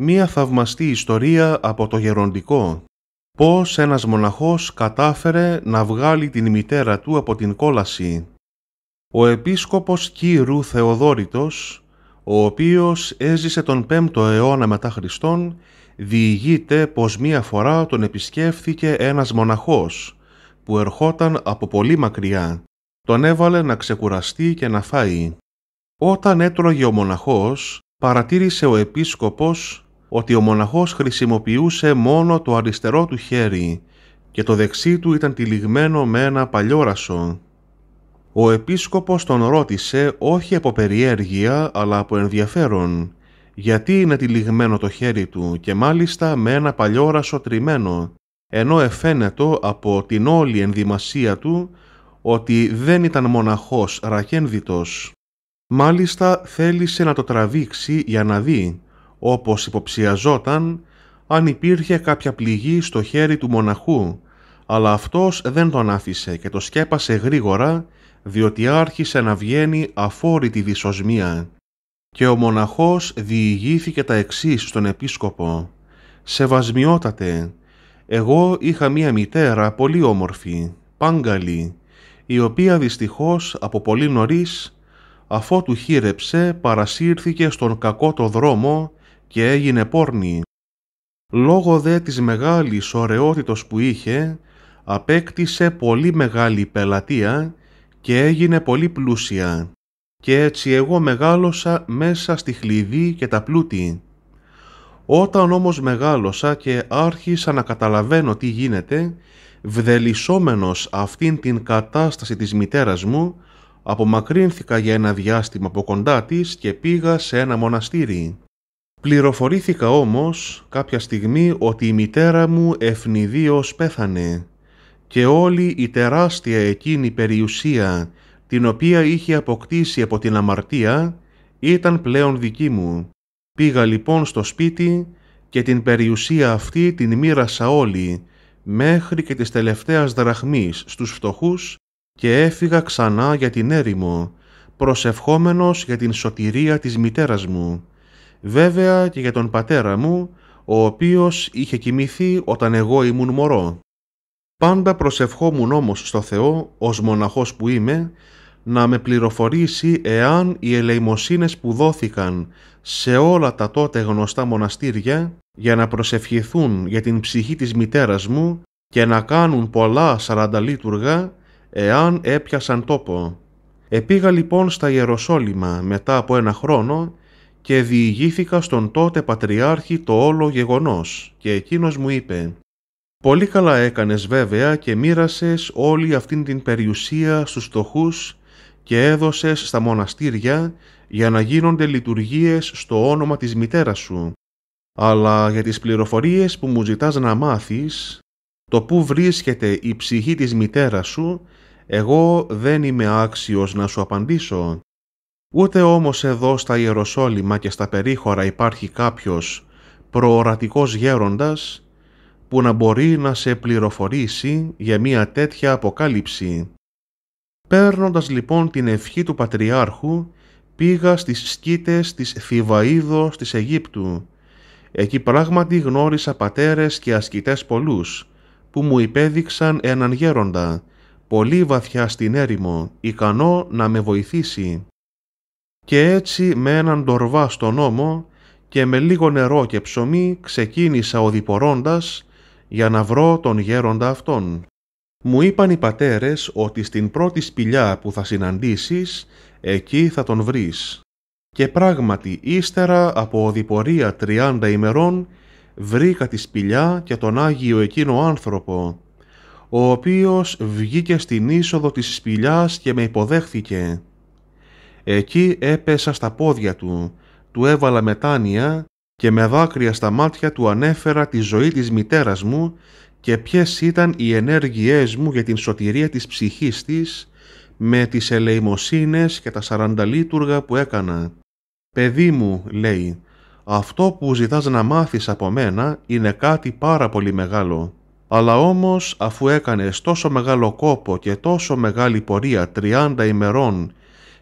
μία θαυμαστή ιστορία από το γεροντικό. Πώς ένας μοναχός κατάφερε να βγάλει την μητέρα του από την κόλαση. Ο επίσκοπος Κύρου Θεοδόρητος, ο οποίος έζησε τον 5ο αιώνα μετά Χριστόν, διηγείται πως μία φορά τον επισκέφθηκε ένας μοναχός, που ερχόταν από πολύ μακριά. Τον έβαλε να ξεκουραστεί και να φάει. Όταν έτρωγε ο μοναχός, παρατήρησε ο επίσκοπος ότι ο μοναχός χρησιμοποιούσε μόνο το αριστερό του χέρι και το δεξί του ήταν τυλιγμένο με ένα παλιόρασο. Ο επίσκοπος τον ρώτησε όχι από περιέργεια αλλά από ενδιαφέρον γιατί είναι τυλιγμένο το χέρι του και μάλιστα με ένα παλιόρασο τριμμένο ενώ εφαίνεται από την όλη ενδυμασία του ότι δεν ήταν μοναχός ρακένδυτος. Μάλιστα θέλησε να το τραβήξει για να δει όπως υποψιαζόταν, αν υπήρχε κάποια πληγή στο χέρι του μοναχού, αλλά αυτός δεν τον άφησε και το σκέπασε γρήγορα, διότι άρχισε να βγαίνει αφόρητη δυσοσμία. Και ο μοναχός διηγήθηκε τα εξής στον επίσκοπο. «Σεβασμιότατε, εγώ είχα μία μητέρα πολύ όμορφη, πάγκαλη, η οποία δυστυχώς από πολύ νωρίς, αφότου χείρεψε, παρασύρθηκε στον κακό το δρόμο και έγινε πόρνη. Λόγω δε της μεγάλης ωραιότητος που είχε, απέκτησε πολύ μεγάλη πελατεία και έγινε πολύ πλούσια. Και έτσι εγώ μεγάλωσα μέσα στη χλειδί και τα πλούτη. Όταν όμως μεγάλωσα και άρχισα να καταλαβαίνω τι γίνεται, βδελισόμενος αυτήν την κατάσταση της μητέρας μου, απομακρύνθηκα για ένα διάστημα από κοντά της και πήγα σε ένα μοναστήρι. Πληροφορήθηκα όμως κάποια στιγμή ότι η μητέρα μου ευνηδίως πέθανε και όλη η τεράστια εκείνη περιουσία την οποία είχε αποκτήσει από την αμαρτία ήταν πλέον δική μου. Πήγα λοιπόν στο σπίτι και την περιουσία αυτή την μοίρασα όλη μέχρι και της τελευταίας δραχμής στους φτωχούς και έφυγα ξανά για την έρημο προσευχόμενος για την σωτηρία της μητέρας μου Βέβαια και για τον πατέρα μου, ο οποίος είχε κοιμηθεί όταν εγώ ήμουν μωρό. Πάντα προσευχόμουν όμως στο Θεό, ως μοναχός που είμαι, να με πληροφορήσει εάν οι ελεημοσύνες που δόθηκαν σε όλα τα τότε γνωστά μοναστήρια για να προσευχηθούν για την ψυχή της μητέρας μου και να κάνουν πολλά σαρανταλίτουργα εάν έπιασαν τόπο. Επήγα λοιπόν στα Ιεροσόλυμα μετά από ένα χρόνο και διηγήθηκα στον τότε Πατριάρχη το όλο γεγονός και εκείνος μου είπε «Πολύ καλά έκανες βέβαια και μοίρασες όλη αυτήν την περιουσία στους φτωχούς και έδωσες στα μοναστήρια για να γίνονται λειτουργίες στο όνομα της μητέρας σου. Αλλά για τις πληροφορίες που μου ζητάς να μάθεις, το που βρίσκεται η ψυχή της μητέρας σου, εγώ δεν είμαι άξιος να σου απαντήσω Ούτε όμως εδώ στα Ιεροσόλυμα και στα περίχωρα υπάρχει κάποιος προορατικός γέροντας που να μπορεί να σε πληροφορήσει για μια τέτοια αποκάλυψη. Παίρνοντας λοιπόν την ευχή του Πατριάρχου, πήγα στις σκήτες της Θηβαίδος της Αιγύπτου. Εκεί πράγματι γνώρισα πατέρες και ασκητές πολλούς, που μου υπέδειξαν έναν γέροντα, πολύ βαθιά στην έρημο, ικανό να με βοηθήσει. Και έτσι με έναν ντορβά στον νόμο και με λίγο νερό και ψωμί ξεκίνησα οδηπορώντας για να βρω τον γέροντα αυτόν. Μου είπαν οι πατέρες ότι στην πρώτη σπηλιά που θα συναντήσεις, εκεί θα τον βρεις. Και πράγματι ύστερα από οδηπορία τριάντα ημερών βρήκα τη σπηλιά και τον Άγιο εκείνο άνθρωπο, ο οποίος βγήκε στην είσοδο της σπηλιάς και με υποδέχθηκε Εκεί έπεσα στα πόδια του, του έβαλα μετάνια και με δάκρυα στα μάτια του ανέφερα τη ζωή της μητέρας μου και ποιες ήταν οι ενέργειές μου για την σωτηρία της ψυχής της με τις ελεημοσύνες και τα σαρανταλίτουργα που έκανα. «Παιδί μου», λέει, «αυτό που ζητάς να μάθεις από μένα είναι κάτι πάρα πολύ μεγάλο. Αλλά όμως, αφού έκανες τόσο μεγάλο κόπο και τόσο μεγάλη πορεία 30 ημερών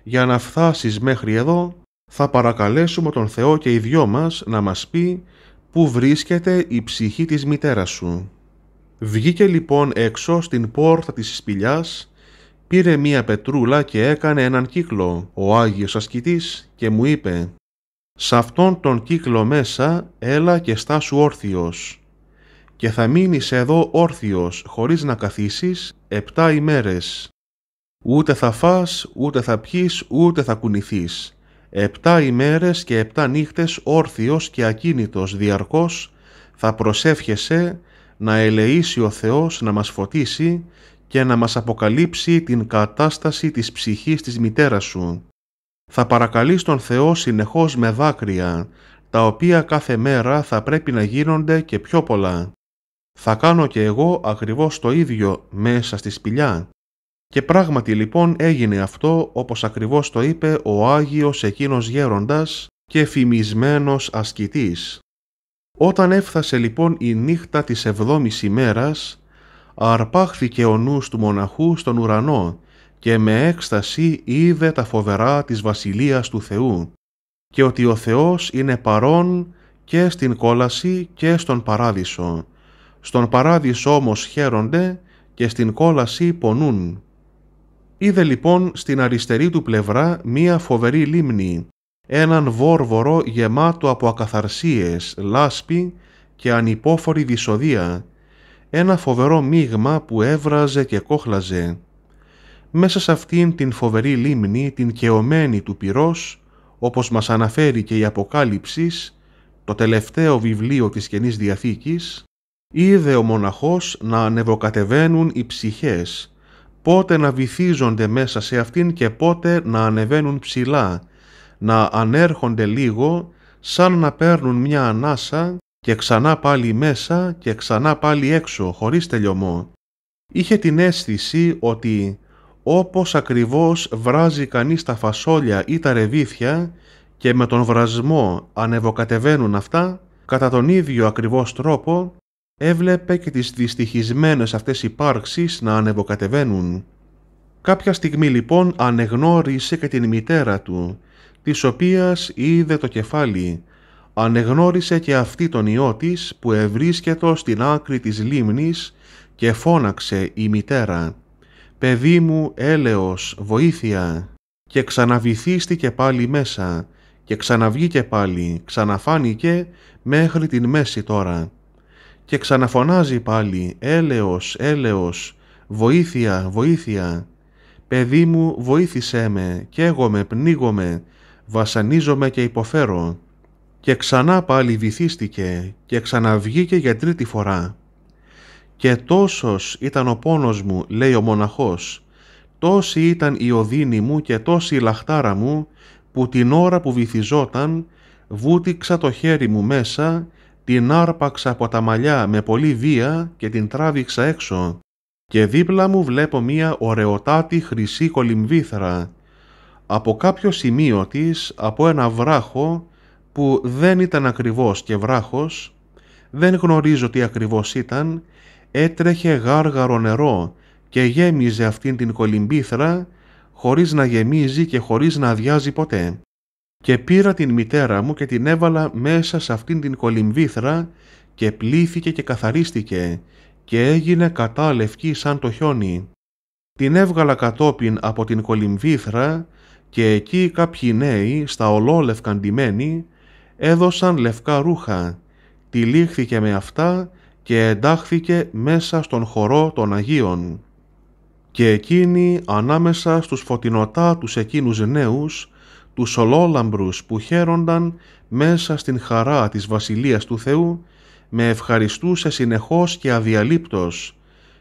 για να φτάσεις μέχρι εδώ θα παρακαλέσουμε τον Θεό και οι δυο μας να μας πει πού βρίσκεται η ψυχή της μητέρας σου. Βγήκε λοιπόν έξω στην πόρτα της σπηλιάς, πήρε μία πετρούλα και έκανε έναν κύκλο ο Άγιος Ασκητής και μου είπε «Σ' αυτόν τον κύκλο μέσα έλα και στάσου όρθιος» και θα μείνεις εδώ όρθιος χωρίς να καθίσεις επτά ημέρες Ούτε θα φας, ούτε θα πιείς, ούτε θα κουνηθείς. Επτά ημέρες και επτά νύχτες όρθιος και ακίνητος διαρκώς θα προσεύχεσαι να ελεήσει ο Θεός να μας φωτίσει και να μας αποκαλύψει την κατάσταση της ψυχής της μητέρας σου. Θα παρακαλείς τον Θεό συνεχώς με δάκρυα, τα οποία κάθε μέρα θα πρέπει να γίνονται και πιο πολλά. Θα κάνω και εγώ ακριβώς το ίδιο μέσα στη σπηλιά. Και πράγματι λοιπόν έγινε αυτό όπως ακριβώς το είπε ο Άγιος εκείνος γέροντας και φημισμένος ασκητής. Όταν έφτασε λοιπόν η νύχτα της εβδόμης ημέρας, αρπάχθηκε ο νους του μοναχού στον ουρανό και με έκσταση είδε τα φοβερά της Βασιλείας του Θεού και ότι ο Θεός είναι παρόν και στην κόλαση και στον παράδεισο. Στον παράδεισο όμως χαίρονται και στην κόλαση πονούν. Είδε λοιπόν στην αριστερή του πλευρά μία φοβερή λίμνη, έναν βόρβορο γεμάτο από ακαθαρσίες, λάσπη και ανυπόφορη δυσοδεία, ένα φοβερό μείγμα που έβραζε και κόχλαζε. Μέσα σε αυτήν την φοβερή λίμνη, την κεωμένη του πυρός, όπως μας αναφέρει και η αποκάλυψή, το τελευταίο βιβλίο της Καινής Διαθήκης, είδε ο μοναχός να ανεβοκατεβαίνουν οι ψυχές, πότε να βυθίζονται μέσα σε αυτήν και πότε να ανεβαίνουν ψηλά, να ανέρχονται λίγο σαν να παίρνουν μια ανάσα και ξανά πάλι μέσα και ξανά πάλι έξω χωρίς τελειωμό. Είχε την αίσθηση ότι όπως ακριβώς βράζει κανείς τα φασόλια ή τα ρεβίθια και με τον βρασμό ανεβοκατεβαίνουν αυτά, κατά τον ίδιο ακριβώς τρόπο έβλεπε και τις δυστυχισμένες αυτές υπάρξεις να ανεβοκατεβαίνουν. Κάποια στιγμή λοιπόν ανεγνώρισε και την μητέρα του, της οποίας είδε το κεφάλι. Ανεγνώρισε και αυτή τον ιό της που ευρίσκεται στην άκρη της λίμνης και φώναξε η μητέρα «Παιδί μου, έλεος, βοήθεια» και ξαναβυθίστηκε πάλι μέσα και ξαναβγήκε πάλι, ξαναφάνηκε μέχρι την μέση τώρα και ξαναφωνάζει πάλι «Έλεος, έλεος, βοήθεια, βοήθεια, παιδί μου βοήθησέ με, καίγομαι, πνίγομαι, βασανίζομαι και υποφέρω». Και ξανά πάλι βυθίστηκε και ξαναβγήκε για τρίτη φορά. «Και τόσος ήταν ο πόνος μου», λέει ο μοναχός, «τόση ήταν η οδύνη μου και τόση η λαχτάρα μου, που την ώρα που βυθιζόταν, βούτυξα το χέρι μου μέσα την άρπαξα από τα μαλλιά με πολλή βία και την τράβηξα έξω και δίπλα μου βλέπω μία ωραιοτάτη χρυσή κολυμβήθρα από κάποιο σημείο της, από ένα βράχο που δεν ήταν ακριβώς και βράχος, δεν γνωρίζω τι ακριβώς ήταν, έτρεχε γάργαρο νερό και γέμιζε αυτήν την κολυμπήθρα χωρίς να γεμίζει και χωρίς να αδειάζει ποτέ και πήρα την μητέρα μου και την έβαλα μέσα σε αυτήν την κολυμβήθρα και πλήθηκε και καθαρίστηκε και έγινε κατά λευκή σαν το χιόνι. Την έβγαλα κατόπιν από την κολυμβήθρα και εκεί κάποιοι νέοι στα ολόλευκαν ντυμένοι έδωσαν λευκά ρούχα. Τυλίχθηκε με αυτά και εντάχθηκε μέσα στον χορό των Αγίων. Και εκείνη ανάμεσα στους φωτεινοτάτους εκείνους νέους τους ολόλαμπρους που χαίρονταν μέσα στην χαρά της Βασιλείας του Θεού, με ευχαριστούσε συνεχώς και αδιαλείπτος,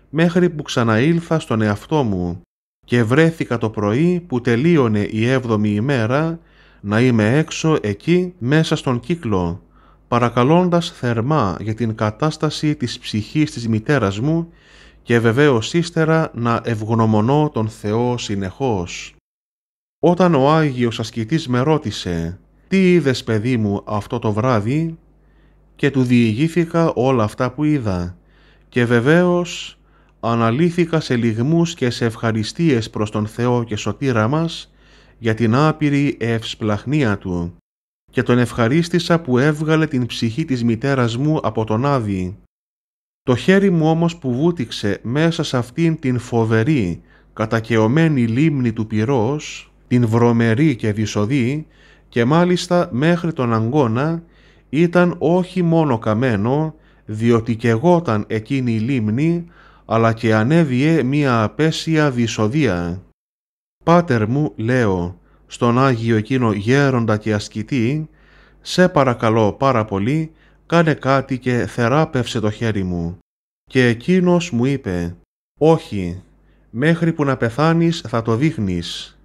μέχρι που ξαναήλθα στον εαυτό μου και βρέθηκα το πρωί που τελείωνε η έβδομη ημέρα να είμαι έξω εκεί μέσα στον κύκλο, παρακαλώντας θερμά για την κατάσταση της ψυχής της μητέρας μου και βεβαίως ύστερα να ευγνωμονώ τον Θεό συνεχώς. Όταν ο Άγιος Ασκητής με ρώτησε «Τι είδες παιδί μου αυτό το βράδυ» και του διηγήθηκα όλα αυτά που είδα και βεβαίως αναλύθηκα σε λιγμούς και σε ευχαριστίες προς τον Θεό και Σωτήρα μας για την άπειρη ευσπλαχνία Του και τον ευχαρίστησα που έβγαλε την ψυχή της μητέρας μου από τον Άδη. Το χέρι μου όμως που βούτυξε μέσα σε αυτήν την φοβερή, κατακαιωμένη λίμνη του πυρός, την βρωμερή και δυσοδή, και μάλιστα μέχρι τον αγκώνα ήταν όχι μόνο καμένο, διότι κεγόταν εκείνη η λίμνη, αλλά και ανέβηε μία απέσια δυσοδία. «Πάτερ μου», λέω, στον Άγιο εκείνο γέροντα και ασκητή, «σε παρακαλώ πάρα πολύ, κάνε κάτι και θεράπευσε το χέρι μου». Και εκείνος μου είπε «Όχι, μέχρι που να πεθάνεις θα το δείχνεις»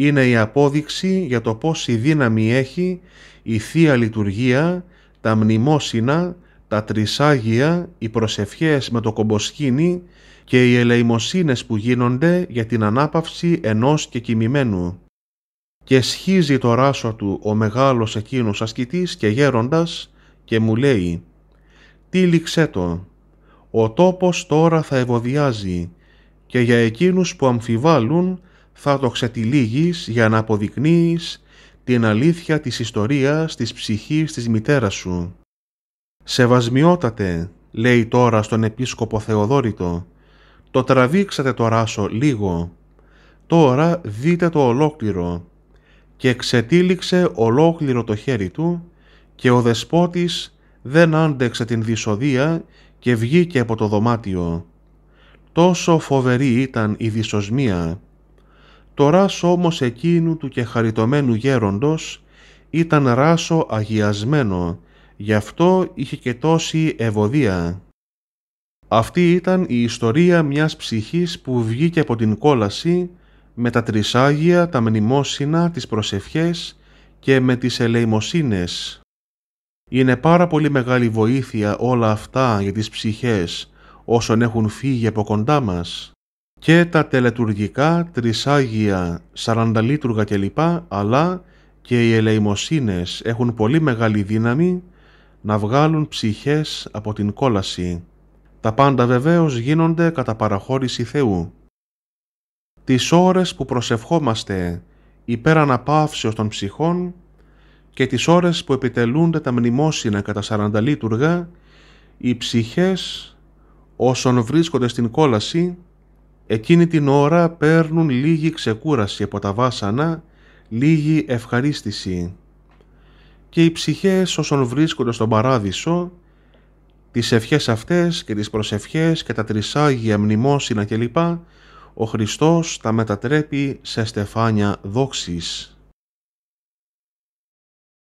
είναι η απόδειξη για το πόση δύναμη έχει η Θεία Λειτουργία, τα μνημόσυνα, τα τρισάγια, οι προσευχές με το κομποσχήνι και οι ελεημοσύνες που γίνονται για την ανάπαυση ενός και κοιμημένου. Και σχίζει το ράσο του ο μεγάλος εκείνος ασκητής και γέροντας και μου λέει «Τύλιξέ το, ο τόπος τώρα θα ευωδιάζει και για εκείνους που αμφιβάλλουν θα το ξετυλίγεις για να αποδεικνύεις την αλήθεια της ιστορίας της ψυχής της μητέρας σου. «Σεβασμιότατε», λέει τώρα στον επίσκοπο Θεοδόρητο, «το τραβήξατε το ράσο λίγο, τώρα δείτε το ολόκληρο». Και ξετύλιξε ολόκληρο το χέρι του και ο δεσπότης δεν άντεξε την δυσοδεία και βγήκε από το δωμάτιο. Τόσο φοβερή ήταν η δυσοσμία το ράσο όμως εκείνου του και χαριτωμένου γέροντος ήταν ράσο αγιασμένο, γι' αυτό είχε και τόση ευωδία. Αυτή ήταν η ιστορία μιας ψυχής που βγήκε από την κόλαση με τα τρισάγια, τα μνημόσυνα, τις προσευχές και με τις ελεημοσύνες. Είναι πάρα πολύ μεγάλη βοήθεια όλα αυτά για τις ψυχές όσων έχουν φύγει από κοντά μας και τα τελετουργικά, τρισάγια, σαρανταλίτουργα κλπ. Αλλά και οι ελεημοσύνες έχουν πολύ μεγάλη δύναμη να βγάλουν ψυχές από την κόλαση. Τα πάντα βεβαίως γίνονται κατά παραχώρηση Θεού. Τις ώρες που προσευχόμαστε υπέρ αναπαύσεως των ψυχών και τις ώρες που επιτελούνται τα μνημόσυνα κατά σαρανταλίτουργα, οι ψυχές όσων βρίσκονται στην κόλαση Εκείνη την ώρα παίρνουν λίγη ξεκούραση από τα βάσανα, λίγη ευχαρίστηση. Και οι ψυχές όσων βρίσκονται στον παράδεισο, τις ευχές αυτές και τις προσευχές και τα τρισάγια μνημόσυνα κλπ, ο Χριστός τα μετατρέπει σε στεφάνια δόξης.